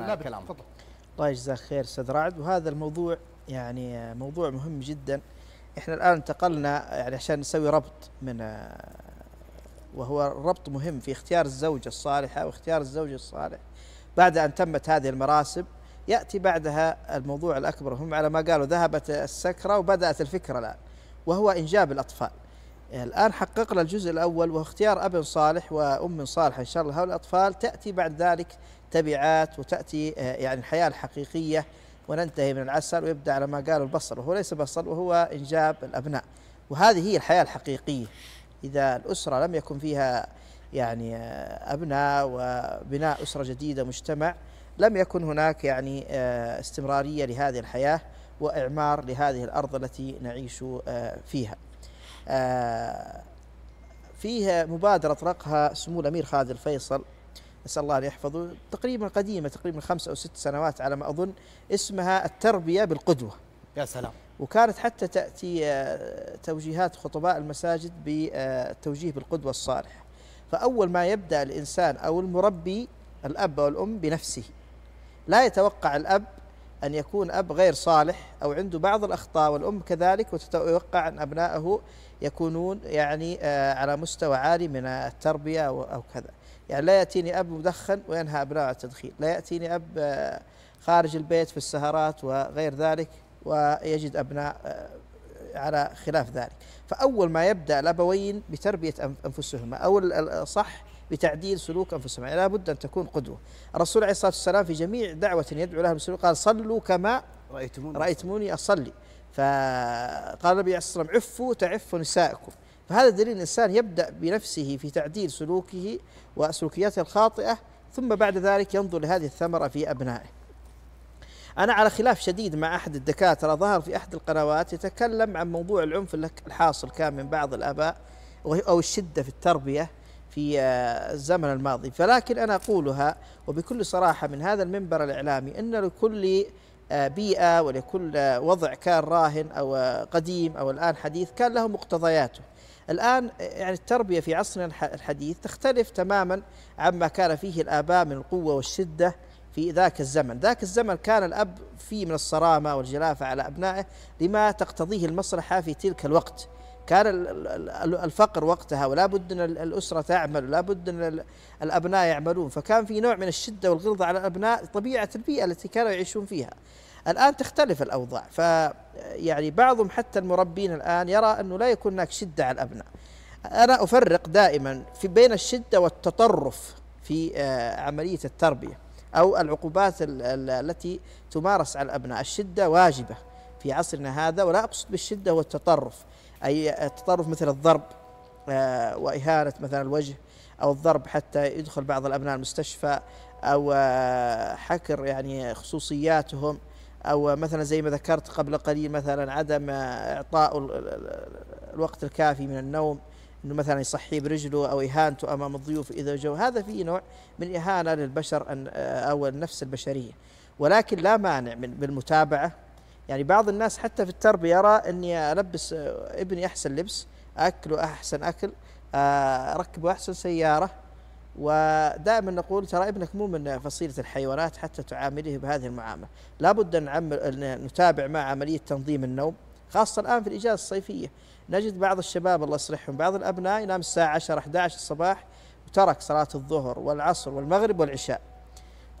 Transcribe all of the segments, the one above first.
نعم، اثناء الكلام تفضل الله يجزاك خير استاذ رعد وهذا الموضوع يعني آه، موضوع مهم جدا احنا الان انتقلنا يعني عشان نسوي ربط من آه، وهو ربط مهم في اختيار الزوجة الصالحة واختيار الزوج الصالح بعد أن تمت هذه المراسم يأتي بعدها الموضوع الأكبر هم على ما قالوا ذهبت السكرة وبدأت الفكرة الآن وهو إنجاب الأطفال الآن حققنا الجزء الأول وهو اختيار أب صالح وأم صالحة إن شاء الله هؤلاء الأطفال تأتي بعد ذلك تبعات وتأتي آه، يعني الحياة الحقيقية وننتهي من العسل ويبدأ على ما قالوا البصل وهو ليس بصل وهو إنجاب الأبناء وهذه هي الحياة الحقيقية إذا الأسرة لم يكن فيها يعني آه، أبناء وبناء أسرة جديدة مجتمع لم يكن هناك يعني آه، استمرارية لهذه الحياة وإعمار لهذه الأرض التي نعيش فيها آه، فيه مبادرة طرقها سمو الأمير خالد الفيصل نسأل الله أن يحفظه تقريبا قديمة تقريبا خمس أو ست سنوات على ما أظن اسمها التربية بالقدوة يا سلام وكانت حتى تأتي آه، توجيهات خطباء المساجد بالتوجيه بالقدوة الصالحة فأول ما يبدأ الإنسان أو المربي الأب أو الأم بنفسه لا يتوقع الأب أن يكون أب غير صالح أو عنده بعض الأخطاء والأم كذلك وتتوقع أن أبنائه يكونون يعني آه، على مستوى عالي من التربية أو كذا يعني لا يأتيني أب مدخن وينهى أبناءه عن التدخين لا يأتيني أب آه، خارج البيت في السهرات وغير ذلك ويجد أبناء آه، على خلاف ذلك فأول ما يبدأ الأبوين بتربية أنفسهما أو الصح بتعديل سلوك أنفسهم يعني لابد أن تكون قدوة الرسول عليه الصلاة والسلام في جميع دعوة يدعو لها المسلمين قال صلوا كما رأيتموني, رأيتموني أصلي فقال النبي عليه الصلاة والسلام عفوا تعفوا نسائكم فهذا دليل الإنسان يبدأ بنفسه في تعديل سلوكه وسلوكياته الخاطئة ثم بعد ذلك ينظر لهذه الثمرة في أبنائه أنا على خلاف شديد مع أحد الدكاترة ظهر في أحد القنوات يتكلم عن موضوع العنف الحاصل كان من بعض الآباء أو الشدة في التربية في آه، الزمن الماضي فلكن أنا أقولها وبكل صراحة من هذا المنبر الإعلامي أن لكل آه، بيئة ولكل آه، وضع كان راهن أو قديم أو الآن حديث كان له مقتضياته الآن يعني التربية في عصرنا الحديث تختلف تماما عما كان فيه الآباء من القوة والشدة في ذاك الزمن ذاك الزمن كان الأب فيه من الصرامة والجلافة على أبنائه لما تقتضيه المصلحة في تلك الوقت كان الفقر وقتها ولا بد أن الأسرة تعمل ولا بد أن الأبناء يعملون فكان في نوع من الشدة والغلظة على الأبناء طبيعة البيئة التي كانوا يعيشون فيها الآن تختلف الأوضاع ف يعني بعضهم حتى المربين الآن يرى أنه لا يكون هناك شدة على الأبناء أنا أفرق دائما في بين الشدة والتطرف في آه، عملية التربية أو العقوبات التي تمارس على الأبناء الشدة واجبة في عصرنا هذا ولا أقصد بالشدة هو التطرف أي التطرف مثل الضرب آه، وإهانة مثلا الوجه أو الضرب حتى يدخل بعض الأبناء المستشفى أو آه، حكر يعني خصوصياتهم أو مثلا زي ما ذكرت قبل قليل مثلا عدم آه، إعطاء الوقت الكافي من النوم انه مثلا يصحيه برجله او اهانته امام الضيوف اذا جو هذا فيه نوع من اهانه للبشر او النفس البشريه ولكن لا مانع من بالمتابعه يعني بعض الناس حتى في التربيه يرى اني البس آه، ابني احسن لبس اكله احسن اكل آه، اركبه احسن سياره ودائما نقول ترى ابنك مو من فصيله الحيوانات حتى تعامله بهذه المعامله لابد نعم- ان نتابع مع عمليه تنظيم النوم خاصة الآن في الإجازة الصيفية نجد بعض الشباب الله يصلحهم بعض الأبناء ينام الساعة 10 11 الصباح وترك صلاة الظهر والعصر والمغرب والعشاء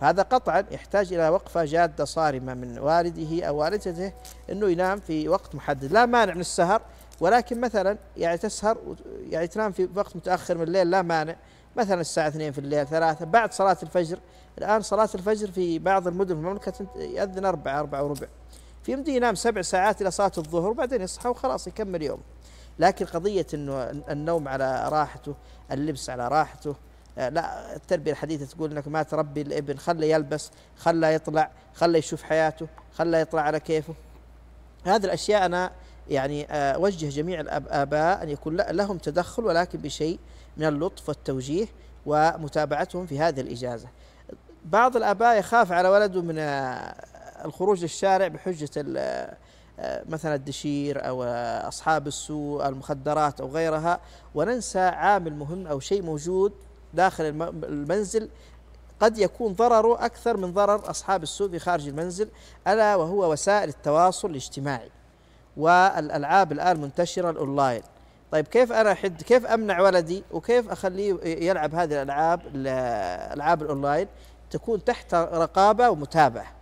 هذا قطعا يحتاج إلى وقفة جادة صارمة من والده أو والدته أنه ينام في وقت محدد لا مانع من السهر ولكن مثلا يعني تسهر يعني تنام في وقت متأخر من الليل لا مانع مثلا الساعة 2 في الليل 3 بعد صلاة الفجر الآن صلاة الفجر في بعض المدن في المملكة يأذن أربعة أربعة وربع فيمدي ينام سبع ساعات إلى صلاة الظهر وبعدين يصحى وخلاص يكمل يوم لكن قضية أنه النوم على راحته اللبس على راحته آه، لا التربية الحديثة تقول أنك ما تربي الابن خله يلبس خله يطلع خله يشوف حياته خله يطلع على كيفه هذه الأشياء أنا يعني آه، أوجه جميع الآباء أن يكون لهم تدخل ولكن بشيء من اللطف والتوجيه ومتابعتهم في هذه الإجازة بعض الآباء يخاف على ولده من آه، الخروج للشارع بحجه آه، مثلا الدشير او اصحاب السوء المخدرات او غيرها وننسى عامل مهم او شيء موجود داخل المنزل قد يكون ضرره اكثر من ضرر اصحاب السوء في خارج المنزل الا وهو وسائل التواصل الاجتماعي والالعاب الان منتشره الاونلاين طيب كيف انا احد كيف امنع ولدي وكيف اخليه يلعب هذه الالعاب الالعاب الاونلاين تكون تحت رقابه ومتابعه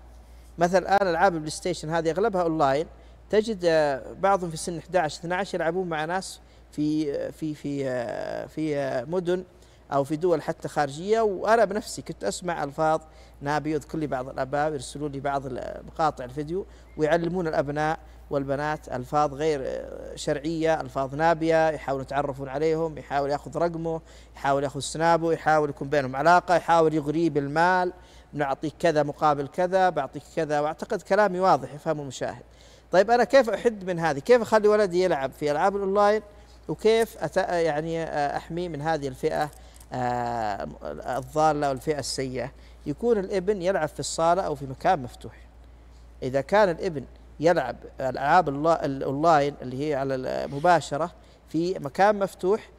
مثلا الان العاب البلاي ستيشن هذه اغلبها اونلاين تجد آه، بعضهم في سن 11 12 يلعبون مع ناس في آه، في في آه، في مدن او في دول حتى خارجيه وانا بنفسي كنت اسمع الفاظ نابي يذكر لي بعض الاباء يرسلوا لي بعض مقاطع الفيديو ويعلمون الابناء والبنات الفاظ غير شرعيه الفاظ نابيه يحاولوا يتعرفون عليهم يحاول ياخذ رقمه يحاول ياخذ سنابه يحاول يكون بينهم علاقه يحاول يغريه بالمال نعطيك كذا مقابل كذا بعطيك كذا واعتقد كلامي واضح يفهمه المشاهد طيب انا كيف احد من هذه كيف اخلي ولدي يلعب في العاب الاونلاين وكيف أت... يعني آه، احميه من هذه الفئه آه، الضاله والفئه السيئه يكون الابن يلعب في الصاله او في مكان مفتوح اذا كان الابن يلعب الالعاب الاونلاين اللي هي على المباشره في مكان مفتوح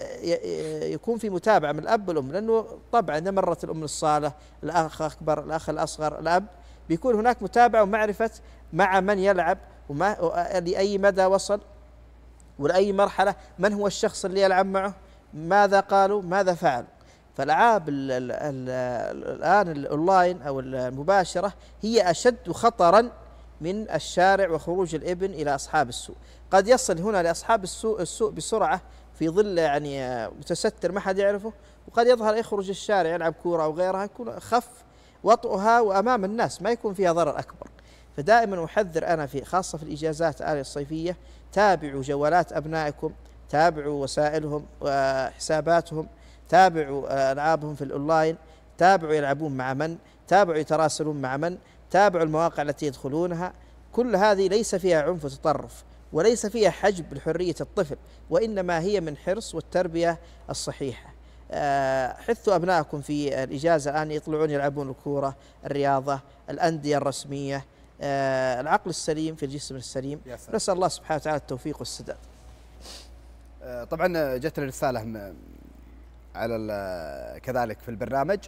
آه، آه، يكون في متابعه من الاب والام لانه طبعا اذا مرت الام الصاله الاخ الاكبر الاخ الاصغر الاب بيكون هناك متابعه ومعرفه مع من يلعب وما لاي مدى وصل ولاي مرحله من هو الشخص اللي يلعب معه ماذا قالوا ماذا فعل فالالعاب الان الاونلاين او المباشره هي اشد خطرا من الشارع وخروج الابن إلى أصحاب السوء قد يصل هنا لأصحاب السوء السوء بسرعة في ظل يعني متستر ما حد يعرفه وقد يظهر يخرج الشارع يلعب كورة أو غيرها يكون خف وطئها وأمام الناس ما يكون فيها ضرر أكبر فدائما أحذر أنا في خاصة في الإجازات آلية الصيفية تابعوا جوالات أبنائكم تابعوا وسائلهم وحساباتهم تابعوا ألعابهم في الأونلاين تابعوا يلعبون مع من تابعوا يتراسلون مع من تابعوا المواقع التي يدخلونها كل هذه ليس فيها عنف وتطرف وليس فيها حجب لحرية الطفل وإنما هي من حرص والتربية الصحيحة آه، حثوا أبنائكم في الإجازة الآن يطلعون يلعبون الكورة الرياضة الأندية الرسمية آه، العقل السليم في الجسم السليم نسأل الله سبحانه وتعالى التوفيق والسداد آه، طبعا جتنا رسالة على كذلك في البرنامج